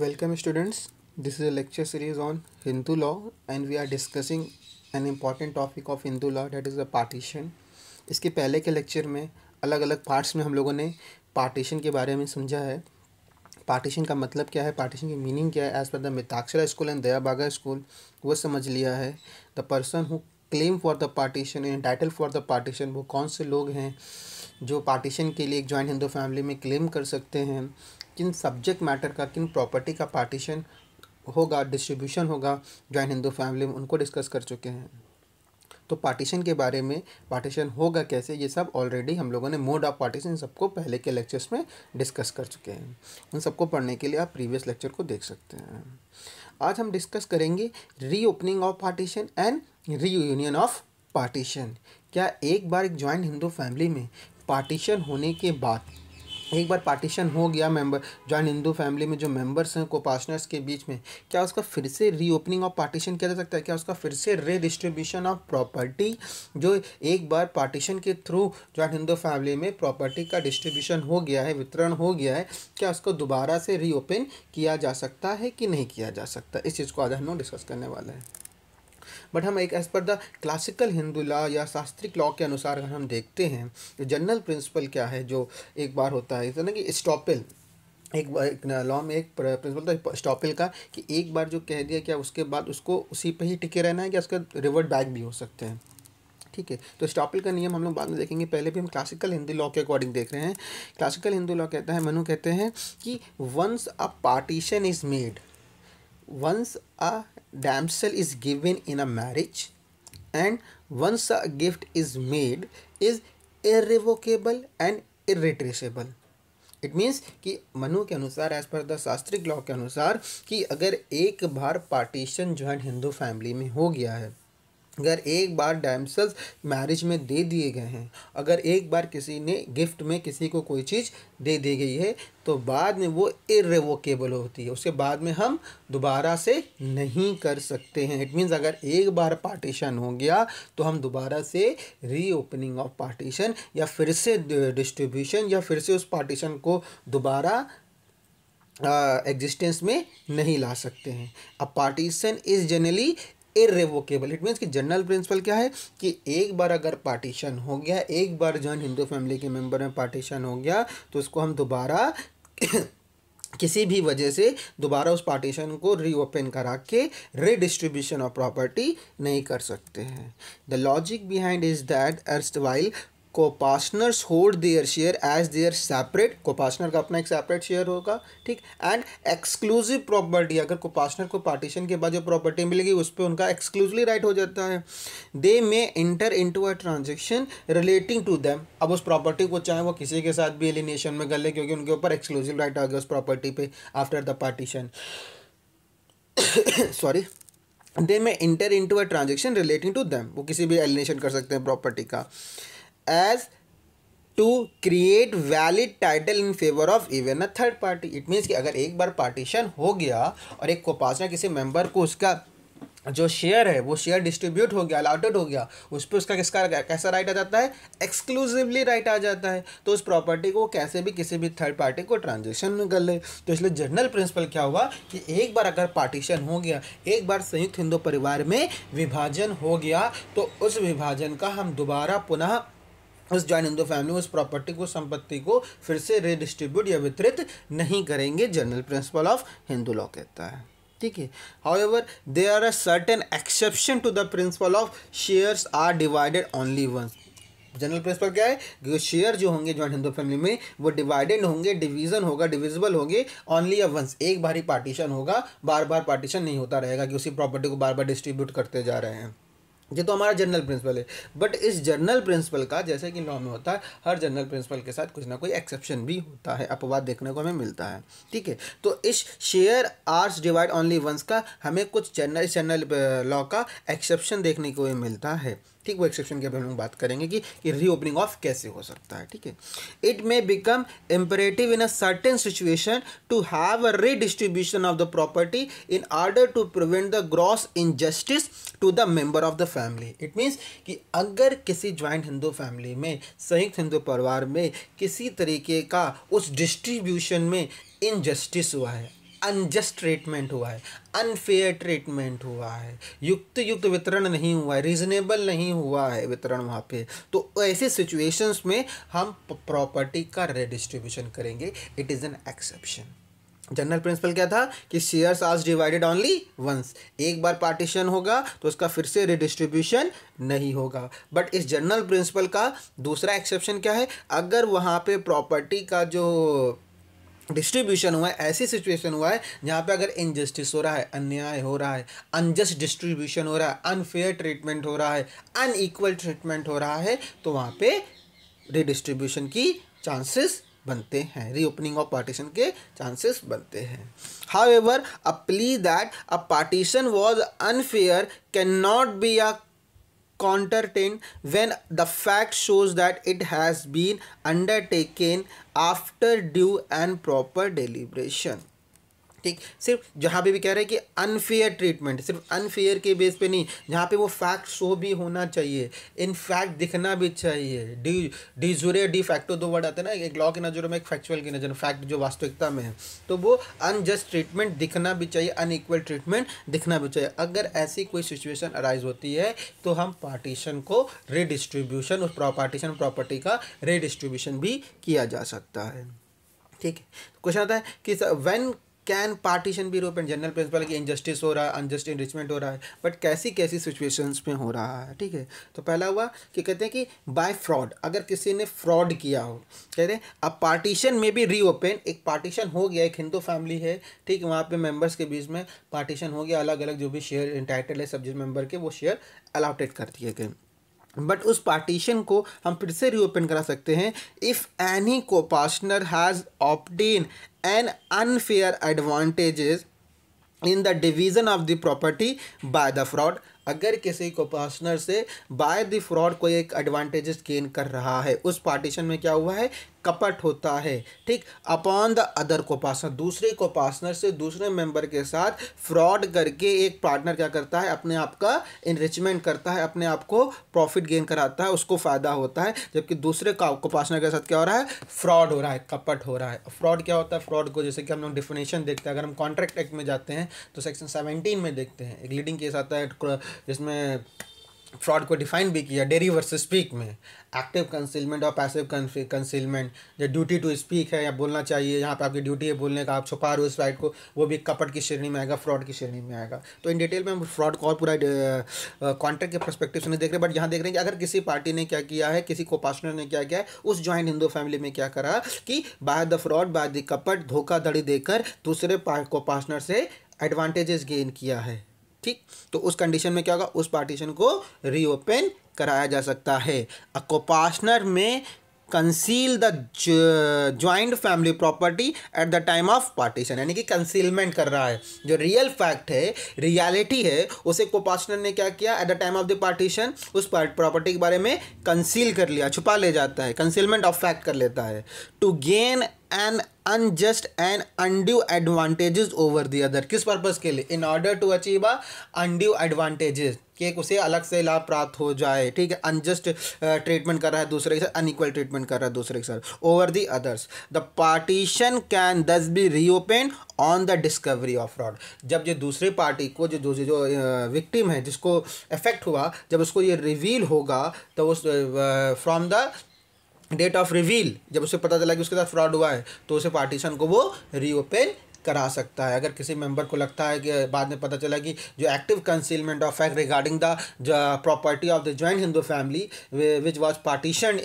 Welcome students this is a lecture series on Hindu law and we are discussing an important topic of Hindu law that is a partition इसके पहले के lecture में अलग अलग parts में हम लोगों ने पार्टीशन के बारे में समझा है पार्टीशन का मतलब क्या है पार्टीशन की मीनिंग क्या है as per the Mitakshara school and Dayabhaga school वो समझ लिया है the person who claim for the partition entitled for the partition वो कौन से लोग हैं जो पार्टीशन के लिए एक जॉइंट हिंदू फैमिली में क्लेम कर सकते हैं किन सब्जेक्ट मैटर का किन प्रॉपर्टी का पार्टीशन होगा डिस्ट्रीब्यूशन होगा जॉइन हिंदू फैमिली में उनको डिस्कस कर चुके हैं तो पार्टीशन के बारे में पार्टीशन होगा कैसे ये सब ऑलरेडी हम लोगों ने मोड ऑफ पार्टीशन सबको पहले के लेक्चर्स में डिस्कस कर चुके हैं उन सबको पढ़ने के लिए आप प्रीवियस लेक्चर को देख सकते हैं आज हम डिस्कस करेंगे reopening of partition and reunion of partition क्या एक बार एक ज्वाइंट हिंदू फैमिली में पार्टीशन होने के बाद एक बार पार्टीशन हो गया मेंबर जॉइन हिंदू फैमिली में जो मेंबर्स हैं को पार्टनर्स के बीच में क्या उसका फिर से रीओपनिंग ऑफ पार्टीशन किया जा सकता है क्या उसका फिर से रीडिस्ट्रीब्यूशन ऑफ प्रॉपर्टी जो एक बार पार्टीशन के थ्रू जॉइन हिंदू फैमिली में प्रॉपर्टी का डिस्ट्रीब्यूशन हो गया है वितरण हो गया है क्या उसको दोबारा से रीओपन किया जा सकता है कि नहीं किया जा सकता इस चीज़ को आज हम डिस्कस करने वाले हैं बट हम एक as per the classical Hindu law या शास्त्रिक लॉ के अनुसार अगर हम देखते हैं तो जनरल प्रिंसिपल क्या है जो एक बार होता है ना कि स्टॉपिल एक लॉ में एक प्रिंसिपल था स्टॉपिल का कि एक बार जो कह दिया क्या उसके बाद उसको उसी पर ही टिके रहना है या उसका रिवर्ट बैक भी हो सकते हैं ठीक है तो स्टॉपिल का नियम हम लोग बाद में देखेंगे पहले भी हम क्लासिकल हिंदू लॉ के अकॉर्डिंग देख रहे हैं क्लासिकल हिंदू लॉ कहता है मनु कहते हैं कि once a partition is made once a damsel is given in a marriage and once a gift is made is irrevocable and irretrievable it means कि मनु के अनुसार एज पर द शास्त्रिक लॉ के अनुसार कि अगर एक बार पार्टीशन जो है हिंदू फैमिली में हो गया है अगर एक बार डायमसल्स मैरिज में दे दिए गए हैं अगर एक बार किसी ने गिफ्ट में किसी को कोई चीज़ दे दी गई है तो बाद में वो इरेवोकेबल होती है उसके बाद में हम दोबारा से नहीं कर सकते हैं इट मीन्स अगर एक बार पार्टीशन हो गया तो हम दोबारा से रीओपनिंग ऑफ पार्टीशन या फिर से डिस्ट्रीब्यूशन या फिर से उस पार्टीशन को दोबारा एग्जिस्टेंस uh, में नहीं ला सकते हैं a partition is generally irrevocable it means कि जनरल प्रिंसिपल क्या है कि एक बार अगर पार्टीशन हो गया एक बार जॉइन हिंदू फैमिली के मेंबर में पार्टीशन हो गया तो उसको हम दोबारा किसी भी वजह से दोबारा उस पार्टीशन को रीओपन करा के रिडिस्ट्रीब्यूशन ऑफ प्रॉपर्टी नहीं कर सकते हैं the logic behind is that erstwhile coparceners hold their share as their separate coparcener का अपना एक सेपरेट शेयर होगा ठीक एंड एक्सक्लूसिव प्रॉपर्टी अगर कोपासनर को पार्टीशन के बाद जो प्रॉपर्टी मिलेगी उस पर उनका एक्सक्लूसिवली राइट हो जाता है they may enter into a transaction relating to them अब उस प्रॉपर्टी को चाहे वो किसी के साथ भी एलिनेशन में कर ले क्योंकि उनके ऊपर एक्सक्लूसिव राइट आ गया उस प्रॉपर्टी पे after the partition sorry they may enter into a transaction relating to them वो किसी भी एलिनेशन कर सकते हैं प्रॉपर्टी का as to create valid title in favour of even a third party it means कि अगर एक बार पार्टीशन हो गया और एक कोपासना किसी मेंबर को उसका जो शेयर है वो शेयर डिस्ट्रीब्यूट हो गया अलाउटेड हो गया उस पर उसका किसका कैसा राइट आ जाता है एक्सक्लूसिवली राइट आ जाता है तो उस प्रॉपर्टी को कैसे भी किसी भी थर्ड पार्टी को ट्रांजेक्शन में कर ले तो इसलिए जनरल प्रिंसिपल क्या हुआ कि एक बार अगर पार्टीशन हो गया एक बार संयुक्त हिंदू परिवार में विभाजन हो गया तो उस विभाजन का हम दोबारा पुनः उस ज्वाइन हिंदू फैमिली उस प्रॉपर्टी को संपत्ति को फिर से रिडिस्ट्रीब्यूट या वितरित नहीं करेंगे general principle of Hindu law कहता है ठीक है however they are a certain exception to the principle of shares are divided only once general principle क्या है कि शेयर जो होंगे ज्वाइंट हिंदू फैमिली में वो डिवाइडेड होंगे डिवीजन होगा डिविजिबल होंगे ओनली अ वंस एक बार ही पार्टीशन होगा बार बार पार्टीशन नहीं होता रहेगा कि उसी प्रॉपर्टी को बार बार डिस्ट्रीब्यूट करते जा रहे हैं ये तो हमारा जनरल प्रिंसिपल है बट इस जनरल प्रिंसिपल का जैसे कि लॉ में होता है हर जनरल प्रिंसिपल के साथ कुछ ना कोई एक्सेप्शन भी होता है अपवाद देखने को हमें मिलता है ठीक है तो इस share are divide only once का हमें कुछ जनरल जनरल लॉ का एक्सेप्शन देखने को मिलता है ठीक वो एक्सेप्शन की अभी हम लोग बात करेंगे कि, कि रीओपनिंग ऑफ कैसे हो सकता है ठीक है it may become imperative in a certain situation to have a redistribution of the property in order to prevent the gross injustice to the member of the family it means कि अगर किसी joint Hindu family में संयुक्त हिंदू परिवार में किसी तरीके का उस डिस्ट्रीब्यूशन में इनजस्टिस हुआ है अनजस्ट ट्रीटमेंट हुआ है अनफेयर ट्रीटमेंट हुआ है युक्त युक्त वितरण नहीं हुआ है रीजनेबल नहीं हुआ है वितरण वहाँ पे तो ऐसे सिचुएशंस में हम प्रॉपर्टी का रेडिस्ट्रीब्यूशन करेंगे it is an exception general principle क्या था कि शेयर्स आज डिवाइडेड ऑनली वंस एक बार पार्टीशन होगा तो उसका फिर से रिडिस्ट्रीब्यूशन नहीं होगा बट इस जनरल प्रिंसिपल का दूसरा एक्सेप्शन क्या है अगर वहाँ पे प्रॉपर्टी का जो डिस्ट्रीब्यूशन हुआ है ऐसी सिचुएशन हुआ है जहाँ पे अगर इनजस्टिस हो रहा है अन्याय हो रहा है अनजस्ट डिस्ट्रीब्यूशन हो रहा है अनफेयर ट्रीटमेंट हो रहा है अनईक्वल ट्रीटमेंट हो रहा है तो वहाँ पे रिडिस्ट्रीब्यूशन की चांसेस बनते हैं रीओपनिंग ऑफ पार्टीशन के चांसेस बनते हैं however a plea that a partition was unfair can not be a countertain when the fact shows that it has been undertaken after due and proper deliberation. ठीक सिर्फ जहाँ पे भी कह रहे हैं कि अनफेयर ट्रीटमेंट सिर्फ अनफेयर के बेस पे नहीं जहाँ पे वो फैक्ट शो भी होना चाहिए इन फैक्ट दिखना भी चाहिए de de jure de facto दो वर्ड आते हैं ना एक लॉ की नज़रों में एक फैक्चुअल की नज़र फैक्ट जो वास्तविकता में है तो वो अनजस्ट ट्रीटमेंट दिखना भी चाहिए अनइक्वल ट्रीटमेंट दिखना भी चाहिए अगर ऐसी कोई सिचुएशन अराइज होती है तो हम पार्टीशन को रिडिस्ट्रीब्यूशन उस पार्टीशन प्रॉपर्टी का रिडिस्ट्रीब्यूशन भी किया जा सकता है ठीक है क्वेश्चन तो आता है कि व्हेन कैन पार्टीशन भी यूरोपियन जनरल प्रिंसिपल की इनजस्टिस हो रहा है अनजस्ट इनरिचमेंट हो रहा है बट कैसी कैसी सिचुएशंस में हो रहा है ठीक है तो पहला हुआ कि कहते हैं कि बाय फ्रॉड अगर किसी ने फ्रॉड किया हो कह रहे हैं अब पार्टीशन में भी रीओपन एक पार्टीशन हो गया एक हिंदू फैमिली है ठीक है वहाँ पर मेम्बर्स के बीच में पार्टीशन हो गया अलग अलग जो भी शेयर इंटाइटल है सब्जेक्ट मेम्बर के वो शेयर अलाउटेड कर दिए गए बट उस पार्टीशन को हम फिर से रीओपन करा सकते हैं if any coparcener has obtain and unfair advantages in the division of the property by the fraud अगर किसी को पार्टनर से बाय द फ्रॉड कोई एक एडवांटेजेस गेन कर रहा है उस पार्टीशन में क्या हुआ है कपट होता है ठीक अपॉन द अदर को पासनर दूसरे को पासनर से दूसरे मेंबर के साथ फ्रॉड करके एक पार्टनर क्या करता है अपने आप का इनरिचमेंट करता है अपने आप को प्रॉफिट गेन कराता है उसको फ़ायदा होता है जबकि दूसरे का को पासनर के साथ क्या हो रहा है फ्रॉड हो रहा है कपट हो रहा है फ्रॉड क्या होता है फ्रॉड को जैसे कि हम लोग डिफिनेशन देखते हैं अगर हम कॉन्ट्रैक्ट एक्ट में जाते हैं तो सेक्शन सेवनटीन में देखते हैं एक लीडिंग केस आता है जिसमें फ्रॉड को डिफाइन भी किया डेरी वर्सेस स्पीक में एक्टिव कंसीलमेंट और पैसिव कंसीलमेंट जो ड्यूटी टू स्पीक है या बोलना चाहिए यहाँ पे आपकी ड्यूटी है बोलने का आप छुपा रहे हो इस राइट को वो भी कपट की श्रेणी में आएगा फ्रॉड की श्रेणी में आएगा तो इन डिटेल में हम फ्रॉड को और पूरा कॉन्ट्रैक्ट के परस्पेक्टिव से नहीं देख रहे बट यहाँ देख रहे हैं कि अगर किसी पार्टी ने क्या किया है किसी को पार्टनर ने क्या किया है उस ज्वाइंट हिंदू फैमिली में क्या करा कि by the fraud by the कपट धोखाधड़ी देकर दूसरे को पार्टनर से एडवांटेजेस गेन किया है ठीक तो उस कंडीशन में क्या होगा उस पार्टीशन को रीओपन कराया जा सकता है अकोपासनर में conceal the joint family property at the time of partition यानी कि कंसीलमेंट कर रहा है जो रियल फैक्ट है रियलिटी है उसे कोपासनर ने क्या किया at the time of the partition उस प्रॉपर्टी के बारे में कंसील कर लिया छुपा ले जाता है कंसीलमेंट ऑफ फैक्ट कर लेता है to gain an unjust and undue advantages over the other किस पर्पज़ के लिए in order to achieve a undue advantages कि एक उसे अलग से लाभ प्राप्त हो जाए ठीक है अनजस्ट ट्रीटमेंट uh, कर रहा है दूसरे के साथ अनइक्वल ट्रीटमेंट कर रहा है दूसरे के साथ over the others the partition can thus be reopen on the discovery of fraud जब ये दूसरे पार्टी को जो दूसरी जो विक्टिम uh, है जिसको इफेक्ट हुआ जब उसको ये रिवील होगा तो उस from uh, the date of reveal जब उसे पता चला कि उसके साथ फ्रॉड हुआ है तो उसे पार्टीशन को वो रीओपन करा सकता है अगर किसी मेंबर को लगता है कि बाद में पता चला कि जो active concealment of fact regarding the property of the joint Hindu family which was partition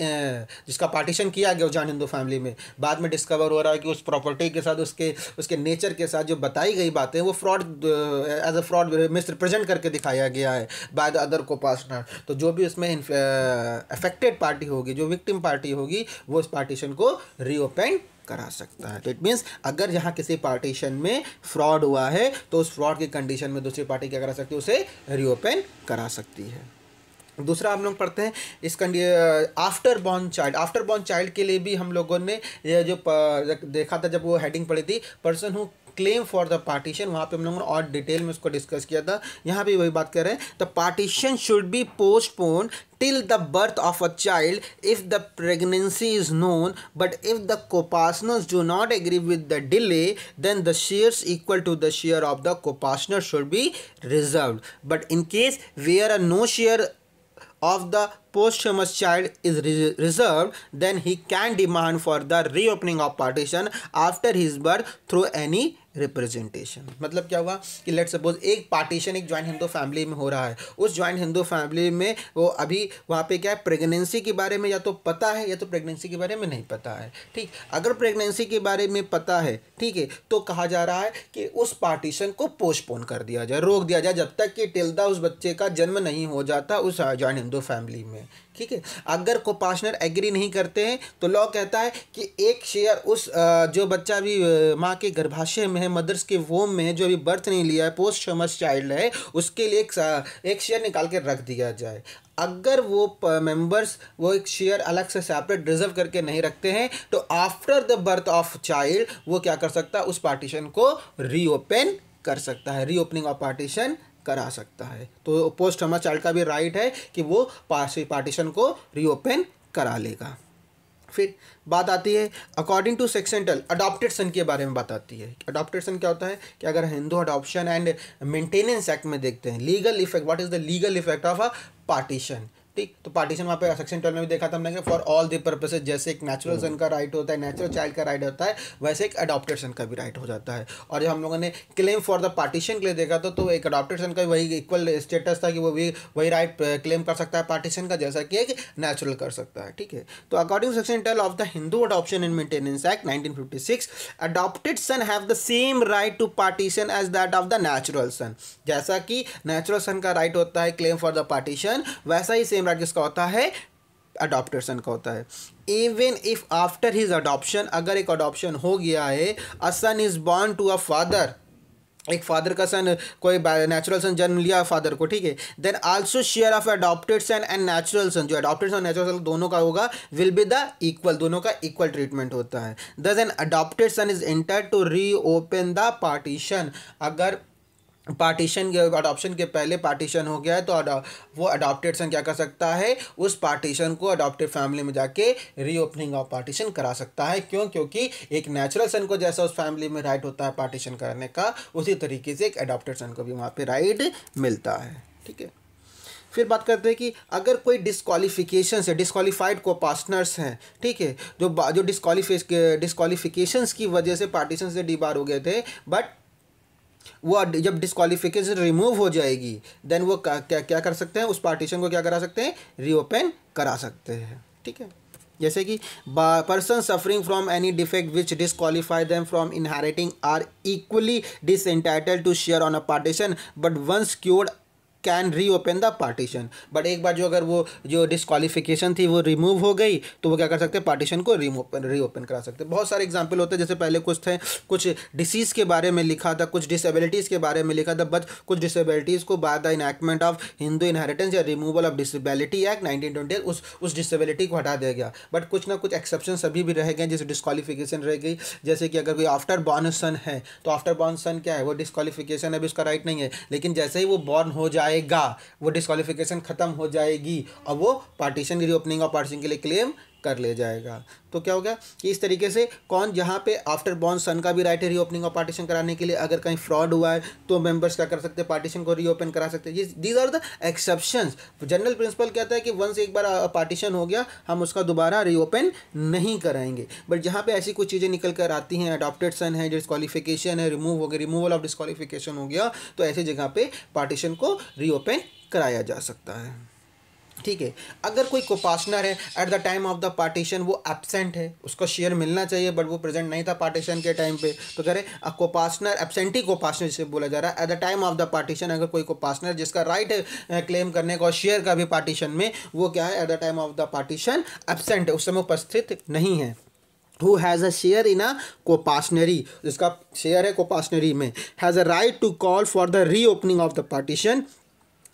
जिसका पार्टीशन किया गया जॉइंट हिंदू फैमिली में बाद में डिस्कवर हो रहा है कि उस प्रॉपर्टी के साथ उसके उसके नेचर के साथ जो बताई गई बातें वो fraud as a fraud misrepresent करके दिखाया गया है by the other coparcener तो जो भी उसमें अफेक्टेड पार्टी eh, होगी जो विक्टिम पार्टी होगी वो उस पार्टीशन को रीओपेंट करा सकता है तो इट मीन्स अगर यहाँ किसी पार्टीशन में फ्रॉड हुआ है तो उस फ्रॉड की कंडीशन में दूसरी पार्टी क्या करा सकती है उसे रीओपन करा सकती है दूसरा हम लोग पढ़ते हैं इस कंडी after born child after born child के लिए भी हम लोगों ने यह जो देखा था जब वो हेडिंग पड़ी थी person who claim for the partition वहाँ पे हम लोगों ने और डिटेल में उसको डिस्कस किया था यहाँ पे वही बात कर रहे हैं the partition should be postpone till the birth of a child if the pregnancy is known but if the coparceners do not agree with the delay then the shares equal to the share of the coparcener should be reserve but in case where a no share of the posthumous child is reserve then he can demand for the reopening of partition after his birth through any representation मतलब क्या हुआ कि let suppose एक partition एक joint Hindu family में हो रहा है उस ज्वाइंट हिंदू फैमिली में वो अभी वहाँ पे क्या है प्रेगनेंसी के बारे में या तो पता है या तो प्रेगनेंसी के बारे में नहीं पता है ठीक अगर प्रेगनेंसी के बारे में पता है ठीक है तो कहा जा रहा है कि उस पार्टीशन को पोस्टपोन कर दिया जाए रोक दिया जाए जब तक कि टिल्दा उस बच्चे का जन्म नहीं हो जाता उस ज्वाइंट हिंदू फैमिली में ठीक है अगर को पार्टनर एग्री नहीं करते हैं तो लॉ कहता है कि एक शेयर उस जो बच्चा भी माँ के गर्भाशय में है मदर्स के वोम में है जो अभी बर्थ नहीं लिया है पोस्ट शमस चाइल्ड है उसके लिए एक, एक शेयर निकाल के रख दिया जाए अगर वो मेंबर्स वो एक शेयर अलग से सेपरेट रिजर्व करके नहीं रखते हैं तो after the birth of child वो क्या कर सकता है उस पार्टीशन को रीओपन कर सकता है रीओपनिंग ऑफ पार्टीशन करा सकता है तो पोस्ट हमारा चाइल्ड का भी राइट है कि वो पार्टीशन को रीओपन करा लेगा फिर बात आती है अकॉर्डिंग टू टल अडोप्टेड सन के बारे में बात आती है अडोप्टेड सन क्या होता है कि अगर Hindu adoption and maintenance act में देखते हैं legal effect what is the legal effect of a partition ठीक तो पार्टीशन वहाँ पे सेक्शन ट्वेल्व में भी देखा था हमने फॉर ऑल दी पर्पसेज जैसे एक नेचुरल सन हम्म। का राइट होता है नेचुरल चाइल्ड का राइट होता है वैसे एक अडॉप्टेड सन का भी राइट हो जाता है और जब हम लोगों ने क्लेम फॉर द पार्टीशन के लिए देखा था तो एक अडॉप्टेड सन का वही इक्वल स्टेटस था कि वो भी वही राइट क्लेम कर सकता है पार्टीशन का जैसा कि एक नेचुरल कर सकता है ठीक है तो according to section twelve of the Hindu adoption in maintenance act nineteen fifty six adopted son have the same right to partition as that of the natural son जैसा कि नेचुरल सन का राइट होता है क्लेम फॉर द पार्टीशन वैसा ही same same right किसका होता है adopter सन का होता है even if after his adoption अगर एक अडोप्शन हो गया है a son is born to a father एक फादर का सन कोई नेचुरल सन जन्म लिया फादर को ठीक है then also share of adopted son and natural son जो अडोप्टेड सन नेचुरल सन दोनों का होगा विल बी द इक्वल दोनों का इक्वल ट्रीटमेंट होता है thus an adopted son is entitled to reopen the partition अगर पार्टीशन के अडॉप्शन के पहले पार्टीशन हो गया है तो वो अडॉप्टेड सन क्या कर सकता है उस पार्टीशन को अडॉप्टेड फैमिली में जाके रीओपनिंग ऑफ पार्टीशन करा सकता है क्यों क्योंकि एक नेचुरल सन को जैसा उस फैमिली में राइट होता है पार्टीशन करने का उसी तरीके से एक अडॉप्टेड सन को भी वहाँ पर राइट मिलता है ठीक है फिर बात करते हैं कि अगर कोई डिसक्वालिफिकेशन है डिस्कालीफाइड को पार्टनर्स हैं ठीक है जो जो डिस्कालीफिक डिस्कालीफिकेशंस की वजह से पार्टीशन से डिबार हो गए थे बट वो जब डिस्कालीफिकेशन रिमूव हो जाएगी देन वो क्या क्या कर सकते हैं उस पार्टीशन को क्या करा सकते हैं रीओपन करा सकते हैं ठीक है जैसे कि person suffering from any defect which disqualify them from inheriting are equally dis to share on a partition but once cured can reopen the partition but एक बार जो अगर वो जो डिसक्वालिफिकेशन थी वो रिमूव हो गई तो वो क्या कर सकते हैं पार्टीशन को रीओपन रीओपन करा सकते हैं बहुत सारे एग्जाम्पल होते हैं जैसे पहले कुछ थे कुछ डिसीज़ के बारे में लिखा था कुछ डिसेबिलिटीज़ के बारे में लिखा था बट कुछ डिसेबिलिटीज़ को बाद the enactment of Hindu inheritance या removal of disability act nineteen twenty उस उस डिसेबिलिटी को हटा दिया गया बट कुछ ना कुछ एक्सेप्शन अभी भी रह गए जैसे डिस्कालिफिकेशन रह गई जैसे कि अगर कोई आफ्टर बॉर्न सन है तो आफ्टर बॉर्न सन क्या है वो डिस्कालिफिकेशन अभी उसका राइट नहीं है लेकिन जैसे ही वो बॉर्न हो जाए जाएगा वो डिस्कालिफिकेशन खत्म हो जाएगी और वो पार्टीशन रीओपनिंग और पार्टीशन के लिए क्लेम कर ले जाएगा तो क्या हो गया कि इस तरीके से कौन जहाँ पे आफ्टर बॉर्न सन का भी राइट है रीओपनिंग ऑफ पार्टीशन कराने के लिए अगर कहीं फ्रॉड हुआ है तो मेंबर्स क्या कर सकते हैं पार्टीशन को रीओपन करा सकते हैं these are the exception general principle कहता है कि वंस एक बार पार्टीशन हो गया हम उसका दोबारा रीओपन नहीं कराएंगे बट जहाँ पर ऐसी कुछ चीज़ें निकल कर आती हैं अडॉप्टेड सन है डिस्कालीफिकेशन है रिमूव हो गया रिमूवल ऑफ डिस्कालीफिकेशन हो गया तो ऐसी जगह पर पार्टीशन को रीओपन कराया जा सकता है ठीक है अगर कोई कोपासनर है at the time of the partition वो एबसेंट है उसको शेयर मिलना चाहिए बट वो प्रेजेंट नहीं था पार्टीशन के टाइम पे तो कह रहे कोपासनर एबसेंटी कोपासनर जिसे बोला जा रहा है at the time of the partition अगर कोई कोपासनर जिसका राइट है क्लेम करने का और शेयर का भी पार्टीशन में वो क्या है at the time of the partition absent है उस समय उपस्थित नहीं है who has a share in a coparcenary जिसका शेयर है कोपासनरी में has a right to call for the reopening of the partition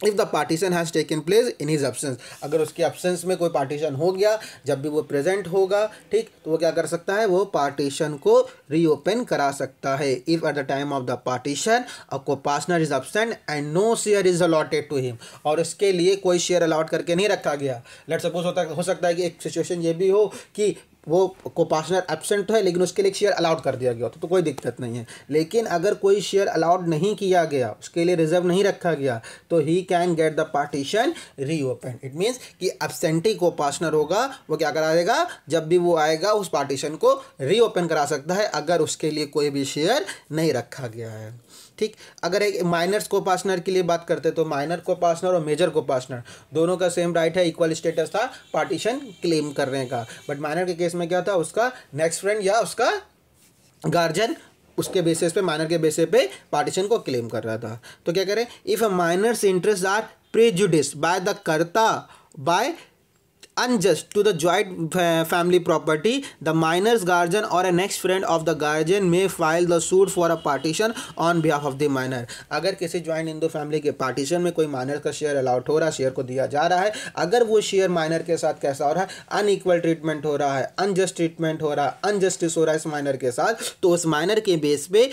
if the partition has taken place in his absence अगर उसके एबसेंस में कोई partition हो गया जब भी वो प्रेजेंट होगा ठीक तो वो क्या कर सकता है वो पार्टीशन को रीओपन करा सकता है if at the time of the partition coparcener is absent and no share is allotted to him और इसके लिए कोई शेयर अलॉट करके नहीं रखा गया लेट सपोज होता हो सकता है कि एक सिचुएशन ये भी हो कि वो को पार्टनर एबसेंट है लेकिन उसके लिए शेयर अलाउड कर दिया गया तो, तो कोई दिक्कत नहीं है लेकिन अगर कोई शेयर अलाउड नहीं किया गया उसके लिए रिजर्व नहीं रखा गया तो he can get the partition reopen it means कि एबसेंटी को पार्टनर होगा वो क्या करा देगा जब भी वो आएगा उस पार्टीशन को रीओपन करा सकता है अगर उसके लिए कोई भी शेयर नहीं रखा गया है ठीक अगर एक माइनर्स को पासनर के लिए बात करते तो माइनर को पासनर और मेजर को पासनर दोनों का सेम राइट है इक्वल स्टेटस था पार्टीशन क्लेम करने का बट माइनर के केस में क्या था उसका नेक्स्ट फ्रेंड या उसका गार्जियन उसके बेसिस पे माइनर के बेसिस पे पार्टीशन को क्लेम कर रहा था तो क्या करें if a minor's interest are prejudice by the karta by unjust to the joint family property the minor's guardian और a next friend of the guardian may file the suit for a partition on behalf of the minor अगर किसी joint in family के partition में कोई minor का share अलाउट हो रहा है शेयर को दिया जा रहा है अगर वो शेयर माइनर के साथ कैसा हो रहा है अनइक्वल ट्रीटमेंट हो रहा है अनजस्ट ट्रीटमेंट हो रहा है अनजस्टिस हो रहा है इस माइनर के साथ तो उस माइनर के बेस पे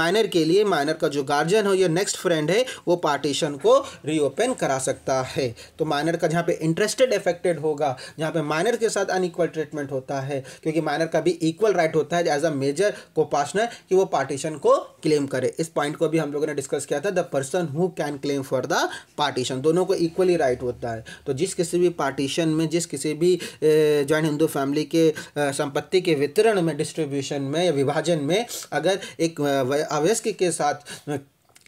माइनर के लिए माइनर का जो गार्जियन हो या नेक्स्ट फ्रेंड है वो पार्टीशन को रीओपन करा सकता है तो माइनर का जहाँ पे इंटरेस्टेड अफेक्टेड होगा होगा जहाँ पे माइनर के साथ अनइक्वल ट्रीटमेंट होता है क्योंकि माइनर का भी इक्वल राइट होता है as a major coparcener कि वो पार्टीशन को क्लेम करे इस पॉइंट को भी हम लोगों ने डिस्कस किया था the person who can claim for the partition दोनों को इक्वली राइट right होता है तो जिस किसी भी पार्टीशन में जिस किसी भी ज्वाइंट हिंदू फैमिली के संपत्ति के वितरण में डिस्ट्रीब्यूशन में या विभाजन में अगर एक अवयस्क के साथ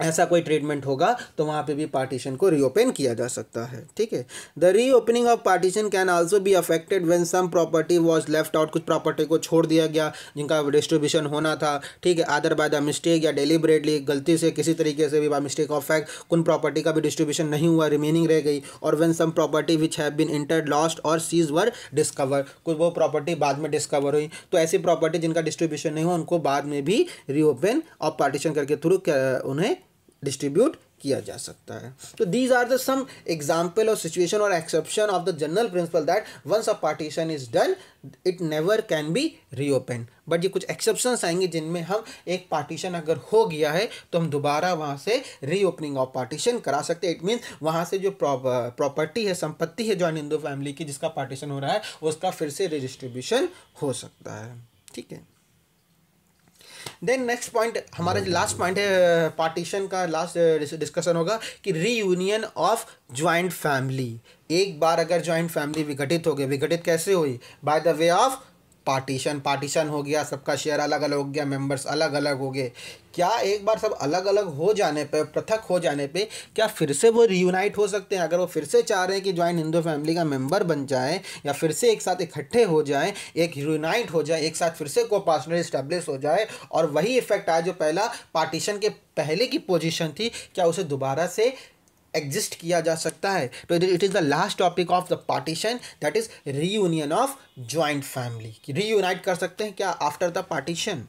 ऐसा कोई ट्रीटमेंट होगा तो वहाँ पे भी पार्टीशन को रीओपन किया जा सकता है ठीक है the reopening of partition can also be affected when some property was left out कुछ प्रॉपर्टी को छोड़ दिया गया जिनका डिस्ट्रीब्यूशन होना था ठीक है आदर बाय द मिस्टेक या डेलीबरेटली गलती से किसी तरीके से भी बाई मिस्टेक ऑफ फैक्ट उन प्रॉपर्टी का भी डिस्ट्रीब्यूशन नहीं हुआ रिमेनिंग रह गई और when some property which have been inter lost और सीज वर डिस्कवर कुछ वो प्रॉपर्टी बाद में डिस्कवर हुई तो ऐसी प्रॉपर्टी जिनका डिस्ट्रीब्यूशन नहीं हुआ उनको बाद में भी रीओपन ऑफ पार्टीशन करके थ्रू उन्हें डिस्ट्रीब्यूट किया जा सकता है तो these are the some example और सिचुएशन और exception of the general principle that once a partition is done it never can be reopen but ये कुछ एक्सेप्शन आएंगे जिनमें हम एक पार्टीशन अगर हो गया है तो हम दोबारा वहाँ से रीओपनिंग ऑफ पार्टीशन करा सकते हैं इट मीन्स वहाँ से जो प्रॉपर्टी है संपत्ति है जॉइन हिंदू फैमिली की जिसका पार्टीशन हो रहा है उसका फिर से रजिस्ट्रीब्यूशन हो सकता है ठीक है देन नेक्स्ट पॉइंट हमारा जो लास्ट पॉइंट है पार्टीशन का लास्ट डिस्कशन uh, होगा कि रीयूनियन ऑफ ज्वाइंट फैमिली एक बार अगर ज्वाइंट फैमिली विघटित हो गई विघटित कैसे हुई by the way of partition partition हो गया सबका शेयर अलग अलग हो गया मेंबर्स अलग अलग हो गए क्या एक बार सब अलग अलग हो जाने पे पृथक हो जाने पे क्या फिर से वो रीयूनाइट हो सकते हैं अगर वो फिर से चाह रहे हैं कि ज्वाइंट हिंदू फैमिली का मेंबर बन जाए या फिर से एक साथ इकट्ठे हो जाए एक यूनाइट हो जाए एक साथ फिर से को पार्सनल इस्टेब्लिश हो जाए और वही इफेक्ट आया जो पहला पार्टीशन के पहले की पोजिशन थी क्या उसे दोबारा से एग्जिस्ट किया जा सकता है तो it is the last topic of the partition that is reunion of joint family reunite कर सकते हैं क्या after the partition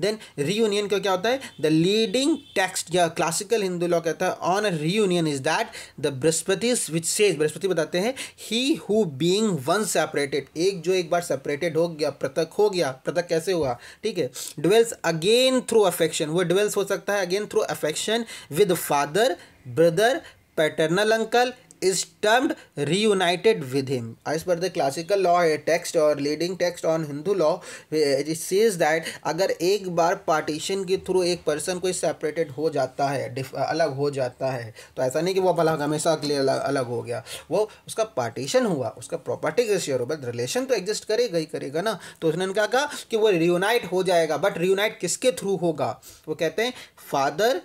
then reunion का क्या होता है द लीडिंग टेक्स्ट या क्लासिकल हिंदू लॉ कहता है on a reunion is that the Brihaspati which says Brihaspati बताते हैं he who being one separated एक जो एक बार सेपरेटेड हो गया पृथक हो गया पृथक कैसे हुआ ठीक है डिवेल्स अगेन थ्रू अफेक्शन वो डिवेल्स हो सकता है again through affection with father brother paternal uncle is termed reunited with him as per the classical law a text और leading text on Hindu law says that अगर एक बार partition के थ्रू एक पर्सन कोई सेपरेटेड हो जाता है अलग हो जाता है तो ऐसा नहीं कि वो भला हमेशा के लिए अलग, अलग हो गया वो उसका पार्टीशन हुआ उसका प्रॉपर्टी कैश्योर हो बट रिलेशन तो एग्जिस्ट करेगा ही करेगा ना तो उसने कहा कि वो रीयूनाइट हो जाएगा बट रीयूनाइट किसके थ्रू होगा वो कहते हैं father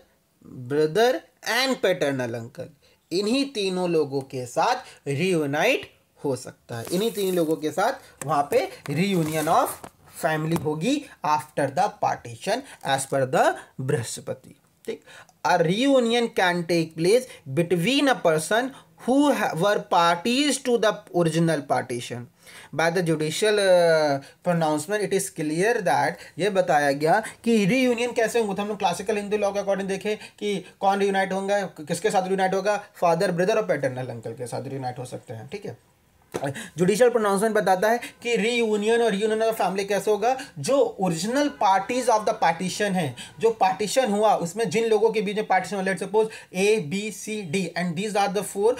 brother and paternal uncle इन्हीं तीनों लोगों के साथ रीयूनाइट हो सकता है इन्हीं तीन लोगों के साथ वहाँ पे रीयूनियन ऑफ फैमिली होगी after the partition as per the Brihaspati ठीक a reunion can take place between a person who were parties to the original partition by the judicial pronouncement it is clear that ये बताया गया कि reunion कैसे होंगे तो हम लोग क्लासिकल हिंदू लॉ के अकॉर्डिंग देखें कि कौन रियूनाइट होंगे किसके साथ रियूनाइट होगा फादर ब्रदर और पैटर्नल अंकल के साथ रियूनाइट हो सकते हैं ठीक है जुडिशियल प्रोनाउंसमेंट बताता है कि री यूनियन और यूनियन ऑफ फैमिली कैसे होगा जो original parties of the partition है जो पार्टीशन हुआ उसमें जिन लोगों के बीच में partition let suppose A B C D and these are the four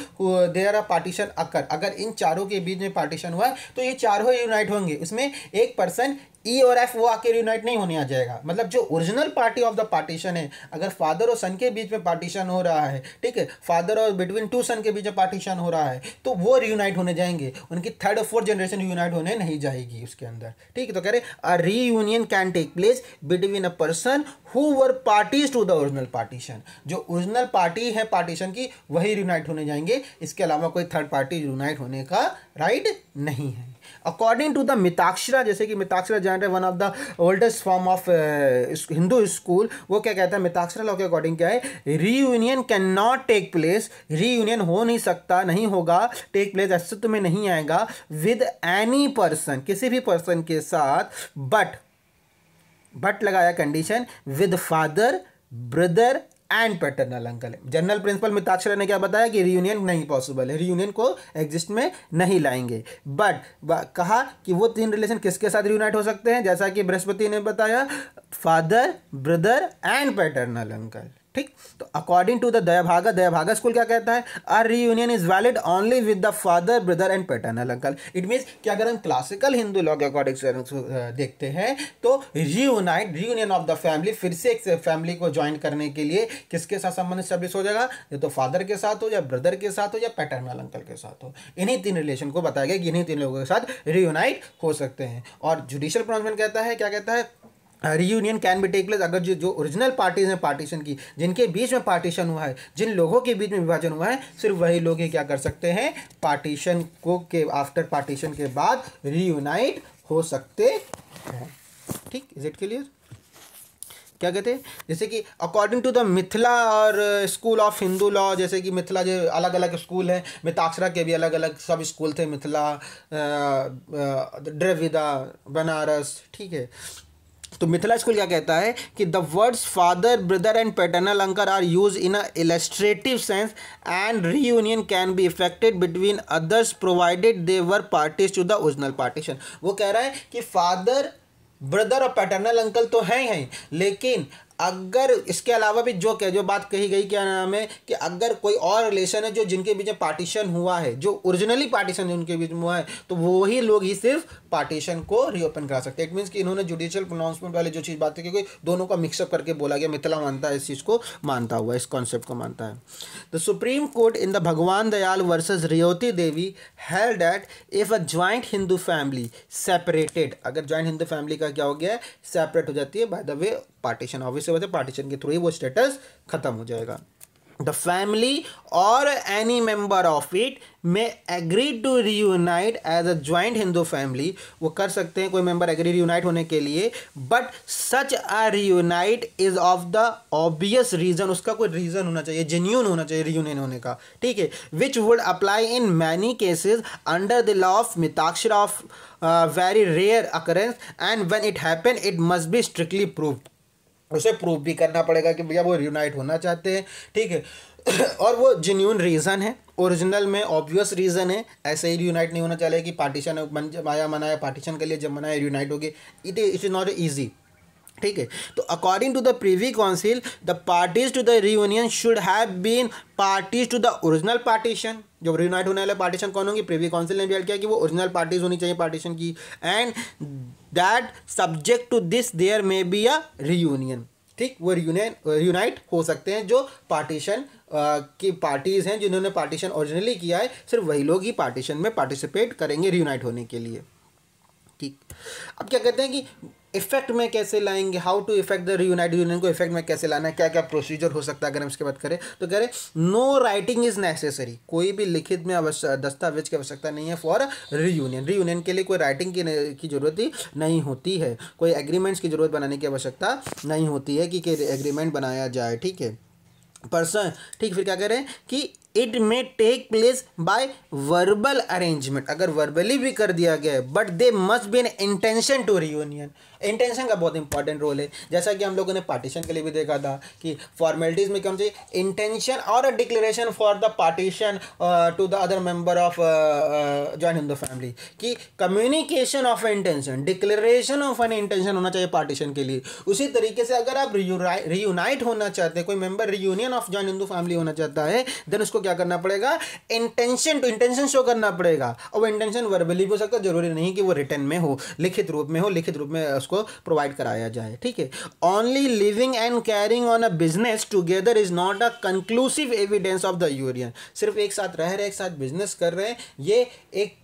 there are partition occur अगर इन चारों के बीच में पार्टीशन हुआ है तो ये चारों यूनाइट होंगे उसमें एक पर्सन ई e और एफ वो आके यूनाइट नहीं होने आ जाएगा मतलब जो original party of the partition है अगर फादर और सन के बीच में पार्टीशन हो रहा है ठीक है फादर और बिटवीन टू सन के बीच में पार्टीशन हो रहा है तो वो रियूनाइट होने जाएंगे उनकी थर्ड और फोर्थ जनरेशन यूनाइट होने नहीं जाएगी उसके अंदर ठीक है तो कह रहे a reunion can take place between a person who were parties to the original partition जो ओरिजिनल पार्टी है पार्टीशन की वही रियूनाइट होने जाएंगे इसके अलावा कोई थर्ड पार्टी यूनाइट होने का राइट नहीं है अकॉर्डिंग टू द मिताक्षरा जैसे कि मिताक्षरा जैन one of the oldest form of Hindu school वो क्या कहता है मिताक्षरा लॉ के अकॉर्डिंग क्या है reunion can not take place reunion हो नहीं सकता नहीं होगा टेक प्लेस अस्तित्व में नहीं आएगा विद एनी पर्सन किसी भी पर्सन के साथ बट बट लगाया condition with father brother and paternal uncle general principle Mitakshara ने क्या बताया कि रियूनियन नहीं पॉसिबल है रियूनियन को एग्जिस्ट में नहीं लाएंगे बट कहा कि वो तीन रिलेशन किसके साथ रियूनाइट हो सकते हैं जैसा कि बृहस्पति ने बताया father brother and paternal uncle ठीक तो according to the Dayabhaga Dayabhaga school क्या कहता है are reunion is valid only with the father brother and paternal uncle it means कि अगर हम क्लासिकल हिंदू लॉ के अकॉर्डिंग देखते हैं तो reunite reunion of the family फिर से एक फैमिली को ज्वाइन करने के लिए किसके साथ संबंधित सर्विस हो जाएगा या तो फादर के साथ हो या ब्रदर के साथ हो या पैटर्नल अंकल के साथ हो इन्हीं तीन रिलेशन को बताया गया कि इन्हीं तीन लोगों के साथ रीयूनाइट हो सकते हैं और जुडिशियल प्रोनाउंसमेंट कहता है क्या कहता है reunion can be take place अगर जो जो ओरिजिनल पार्टीज हैं पार्टीशन की जिनके बीच में पार्टीशन हुआ है जिन लोगों के बीच में विभाजन हुआ है सिर्फ वही लोग ही क्या कर सकते हैं पार्टीशन को के आफ्टर पार्टीशन के बाद रीयूनाइट हो सकते हैं ठीक इज इट क्लियर क्या कहते हैं जैसे कि अकॉर्डिंग टू द मिथिला और स्कूल ऑफ हिंदू लॉ जैसे कि मिथिला जो अलग अलग स्कूल हैं मिताक्षरा के भी अलग अलग सब स्कूल थे मिथिला द्रविदा बनारस ठीक है तो मिथिला स्कूल क्या कहता है कि the words father brother and paternal uncle are use in illustrative illustrative sense and reunion can be effected between others provided they were parties to the original partition वो कह रहा है कि फादर ब्रदर और पैटर्नल अंकल तो हैं ही हैं लेकिन अगर इसके अलावा भी जो क्या जो बात कही गई क्या नाम है कि अगर कोई और रिलेशन है जो जिनके बीच में पार्टीशन हुआ है जो ओरिजिनली पार्टीशन उनके बीच में हुआ है तो वही लोग ही सिर्फ पार्टीशन को रीओपन करा सकते हैं इट मीन्स कि इन्होंने जुडिशियल प्रोनाउंसमेंट वाले जो चीज़ बात की क्योंकि दोनों का मिक्सअप करके बोला गया मिथिला मानता है इस चीज़ को मानता हुआ इस कॉन्सेप्ट को मानता है the supreme court in the Bhagwan Dayal versus Reoti Devi held that if a joint Hindu family separated अगर ज्वाइंट हिंदू फैमिली का क्या हो गया है सेपरेट हो जाती है by the way partition obvious बात है पार्टीशन के थ्रू ही वो स्टेटस खत्म हो जाएगा द फैमिली और any member of it may agree to reunite as a joint Hindu family वो कर सकते हैं कोई मेंबर एग्री रीयूनाइट होने के लिए but such a reunite is of the obvious reason उसका कोई रीजन होना चाहिए जेन्यून होना चाहिए रीयूनियन होने का ठीक है which would apply in many cases under the law of Mitakshara of very rare occurrence and when it happen it must be strictly proved उसे प्रूव भी करना पड़ेगा कि भैया वो यूनाइट होना चाहते हैं ठीक है और वो जेन्यून रीज़न है ओरिजिनल में ऑब्वियस रीज़न है ऐसे ही यूनाइट नहीं होना चाहिए कि पार्टीशन बन जब आया मनाया पार्टीशन के लिए जब मनाया यूनाइट हो गई it it is not easy ठीक है तो according to the privy council the parties to the reunion should have been parties to the original partition जब रियूनाइट होने वाले पार्टीशन कौन होंगी प्रीवी काउंसिल ने भी किया कि वो ओरिजिनल पार्टीज होनी चाहिए पार्टीशन की and that subject to this there may be a reunion ठीक वो यूनियन यूनाइट हो सकते हैं जो पार्टीशन की पार्टीज़ हैं जिन्होंने पार्टीशन ओरिजिनली किया है सिर्फ वही लोग ही पार्टीशन में पार्टिसिपेट करेंगे रीयूनाइट होने के लिए ठीक अब क्या कहते हैं कि इफेक्ट में कैसे लाएंगे how to effect the united union को इफेक्ट में कैसे लाना है क्या क्या प्रोसीजर हो सकता है अगर हम इसके बात करें तो कह रहे नो राइटिंग इज नेसेसरी कोई भी लिखित में अवश्य दस्तावेज की आवश्यकता नहीं है फॉर रीयूनियन रीयूनियन के लिए कोई राइटिंग की, की जरूरत ही नहीं होती है कोई एग्रीमेंट्स की जरूरत बनाने की आवश्यकता नहीं होती है कि एग्रीमेंट बनाया जाए ठीक है पर्सन ठीक फिर क्या कह रहे हैं कि it may take place by verbal arrangement अगर वर्बली भी कर दिया गया है but they must be an intention to reunion intention का बहुत इंपॉर्टेंट रोल है जैसा कि हम लोगों ने पार्टीशन के लिए भी देखा था कि फॉर्मेलिटीज़ में क्या चाहिए इंटेंशन और a declaration for the partition to the other member of join Hindu family कि communication of intention declaration of an intention होना चाहिए पार्टीशन uh, uh, uh, के लिए उसी तरीके से अगर आप रियूनाइट होना चाहते हैं कोई member reunion of join Hindu family होना चाहता है देन उसको क्या करना पड़ेगा इंटेंशन टू इंटेंशन शो करना पड़ेगा और वो इंटेंशन वर्बली भी हो सकता है जरूरी नहीं कि वो रिटर्न में हो लिखित रूप में हो लिखित रूप में उसको प्रोवाइड कराया जाए ठीक है only living and carrying on a business together is not a conclusive evidence of the reunion सिर्फ एक साथ रह रहे एक साथ बिजनेस कर रहे हैं ये एक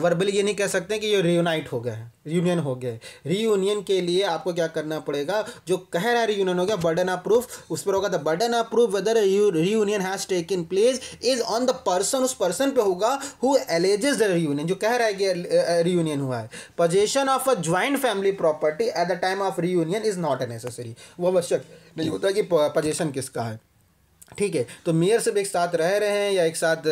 वर्बली ये नहीं कह सकते कि ये रीयूनाइट हो गया है रीयूनियन हो गया है रीयूनियन के लिए आपको क्या करना पड़ेगा जो कह रहा है रीयूनियन हो गया बर्डन ऑफ प्रूफ उस पर होगा the burden of proof whether reunion has taken place is on the person उस पर्सन पे होगा हु एलेजेस द रीयूनियन जो कह रहा है कि रीयूनियन हुआ है possession of a joint family property at the time of reunion is not a necessary वो आवश्यक नहीं होता कि पोजेशन किसका है ठीक है तो मेयर सब एक साथ रह रहे हैं या एक साथ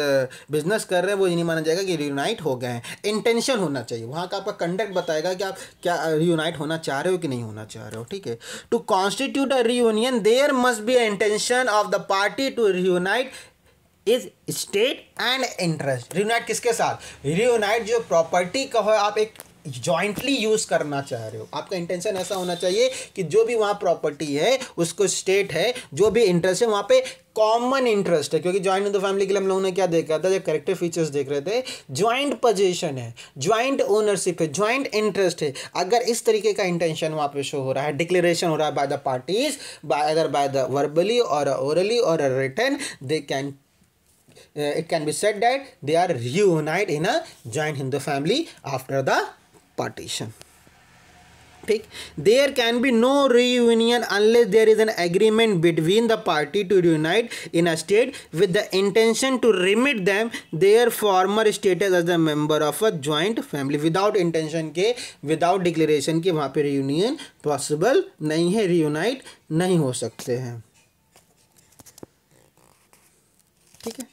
बिजनेस कर रहे हैं वो ये नहीं माना जाएगा कि रियूनाइट हो गए हैं इंटेंशन होना चाहिए वहाँ का आपका कंडक्ट बताएगा कि आप क्या रियूनाइट होना चाह रहे हो कि नहीं होना चाह रहे हो ठीक है to constitute a reunion there must be intention of the party to reunite is state and interest reunite किसके साथ रियूनाइट जो प्रॉपर्टी का हो आप एक जॉइंटली यूज़ करना चाह रहे हो आपका इंटेंशन ऐसा होना चाहिए कि जो भी वहाँ प्रॉपर्टी है उसको स्टेट है जो भी इंटरेस्ट है वहाँ पे कॉमन इंटरेस्ट है क्योंकि ज्वाइंट द फैमिली के लिए हम लोगों ने क्या देखा था जब करेक्टिव फीचर्स देख रहे थे ज्वाइंट पोजिशन है ज्वाइंट ओनरशिप है ज्वाइंट इंटरेस्ट है अगर इस तरीके का इंटेंशन वहाँ पे शो हो रहा है डिक्लेरेशन हो रहा है by the parties by other by the verbally और ओरली और written they can it can be said that they are reunite in a joint Hindu family after the partition ठीक there can be no reunion unless there is an agreement between the party to unite in a state with the intention to remit them their former status as a member of a joint family without intention के without declaration के वहाँ पर reunion possible नहीं है reunite नहीं हो सकते हैं ठीक है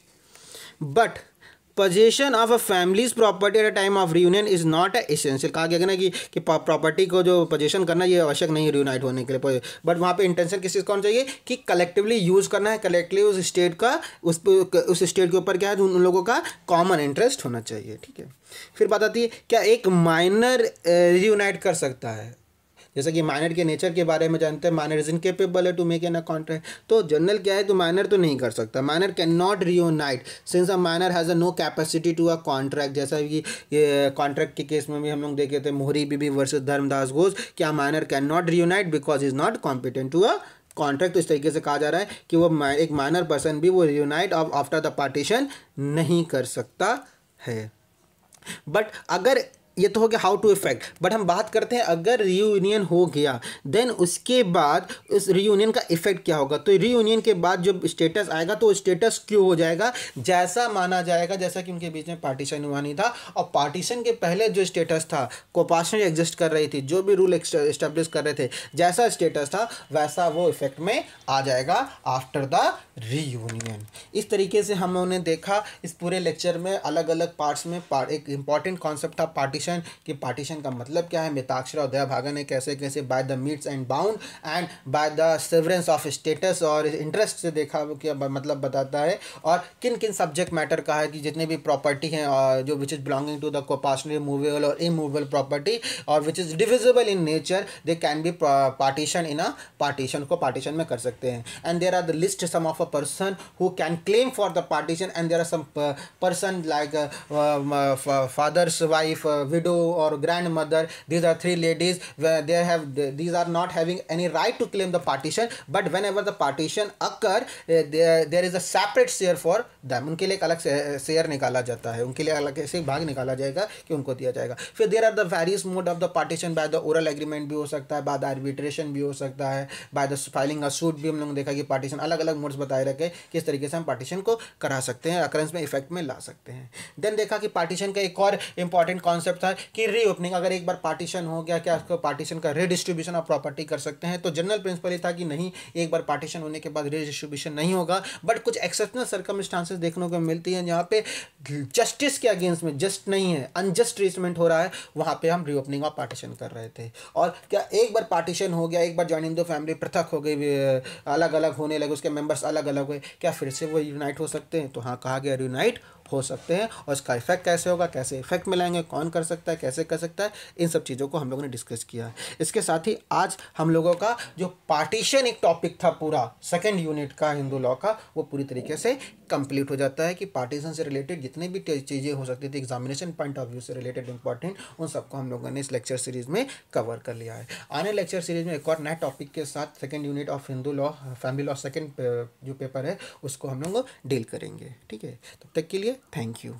but possession of a families property at a time of reunion is not a essential कहा गया ना कि कि प्रॉपर्टी को जो पोजेशन करना ये आवश्यक नहीं है रियूनाइट होने के लिए बट वहाँ पे इंटेंशन किस चीज़ का होना चाहिए कि कलेक्टिवली यूज़ करना है कलेक्टिवली उस स्टेट का उस उस स्टेट के ऊपर क्या है उन लोगों का कॉमन इंटरेस्ट होना चाहिए ठीक है फिर बात आती है क्या एक माइनर रियूनाइट कर सकता है जैसा कि माइनर के नेचर के बारे में जानते हैं माइनर इज इनकेपेबल है to make an a contract तो जनरल क्या है तो माइनर तो नहीं कर सकता minor can not reunite since a minor has a no capacity to a contract जैसा कि ये कॉन्ट्रैक्ट के केस में भी हम लोग देखे थे मोहरी बीबी वर्सेज धर्मदास घोष क्या minor can not reunite because is not competent to a contract तो इस तरीके से कहा जा रहा है कि वो एक माइनर पर्सन भी वो रियूनाइट आफ्टर द पार्टीशन नहीं कर सकता है बट अगर ये तो हो गया हाउ टू इफेक्ट बट हम बात करते हैं अगर रीयूनियन हो गया देन उसके बाद उस रीयूनियन का इफेक्ट क्या होगा तो रीयूनियन के बाद जब स्टेटस आएगा तो स्टेटस क्यों हो जाएगा जैसा माना जाएगा जैसा कि उनके बीच में पार्टीशन हुआ नहीं था और पार्टीशन के पहले जो स्टेटस था कोपाशनरी एग्जिस्ट कर रही थी जो भी रूल इस्टेब्लिश कर रहे थे जैसा स्टेटस था वैसा वो इफेक्ट में आ जाएगा आफ्टर द रीयूनियन इस तरीके से हमने देखा इस पूरे लेक्चर में अलग अलग पार्ट्स में पार एक इंपॉर्टेंट कॉन्सेप्ट था पार्टीशन पार्टीशन कि पार्टीशन का मतलब क्या है मिताक्षरा और दयाभागा ने कैसे कैसे by the metes and bound and by the severance of status और इंटरेस्ट से देखा क्या मतलब बताता है और किन किन सब्जेक्ट मैटर का है कि जितने भी प्रॉपर्टी हैं जो which is belonging to the coparcenary movable और इमूवेबल प्रॉपर्टी और which is divisible in nature they can be partition in a partition को पार्टीशन में कर सकते हैं and there are the list some of a person who can claim for the partition and there are some person like father's wife widow or grandmother these are three ladies where they have these are not having any right to claim the partition but whenever the partition occur eh, there, there is a separate share for them उनके लिए एक अलग share eh, निकाला जाता है उनके लिए अलग से भाग निकाला जाएगा कि उनको दिया जाएगा फिर there are the various mode of the partition by the oral agreement भी हो सकता है बाय द आर्बिट्रेशन भी हो सकता है बाय द फाइलिंग का सूट भी हम ने देखा कि पार्टीशन अलग अलग मोड्स बताए रखे किस तरीके से हम पार्टीशन को करा सकते हैं अकरेंस में इफेक्ट में ला सकते हैं देन देखा कि पार्टीशन का एक और इंपॉर्टेंट कॉन्सेप्ट रखा है कि रीओपनिंग अगर एक बार पार्टीशन हो गया क्या उसको पार्टीशन का रिडिस्ट्रीब्यूशन ऑफ प्रॉपर्टी कर सकते हैं तो जनरल प्रिंसिपल ये था कि नहीं एक बार पार्टीशन होने के बाद रिडिस्ट्रीब्यूशन नहीं होगा बट कुछ एक्सेप्शनल सर्कमस्टांसेस देखने को मिलती हैं जहाँ पे जस्टिस के अगेंस्ट में जस्ट नहीं है अनजस्ट ट्रीटमेंट हो रहा है वहाँ पर हम रीओपनिंग ऑफ पार्टीशन कर रहे थे और क्या एक बार पार्टीशन हो गया एक बार ज्वाइन दो फैमिली पृथक हो गई अलग अलग होने लगे उसके मेम्बर्स अलग अलग हुए क्या फिर से वो यूनाइट हो सकते हैं तो हाँ कहा गया यूनाइट हो सकते हैं और इसका इफेक्ट कैसे होगा कैसे इफेक्ट मिलाएंगे कौन कर सकता है कैसे कर सकता है इन सब चीज़ों को हम लोगों ने डिस्कस किया है इसके साथ ही आज हम लोगों का जो पार्टीशन एक टॉपिक था पूरा सेकेंड यूनिट का हिंदू लॉ का वो पूरी तरीके से कंप्लीट हो जाता है कि पार्टीशन से रिलेटेड जितने भी चीज़ें हो सकती थी एग्जामिनेशन पॉइंट ऑफ व्यू से रिलेटेड इंपॉर्टेंट उन सबको हम लोगों ने इस लेक्चर सीरीज़ में कवर कर लिया है आने लेक्चर सीरीज़ में एक और नए टॉपिक के साथ second unit of Hindu law family law second जो पेपर है उसको हम लोग डील करेंगे ठीक है तब तक के लिए थैंक यू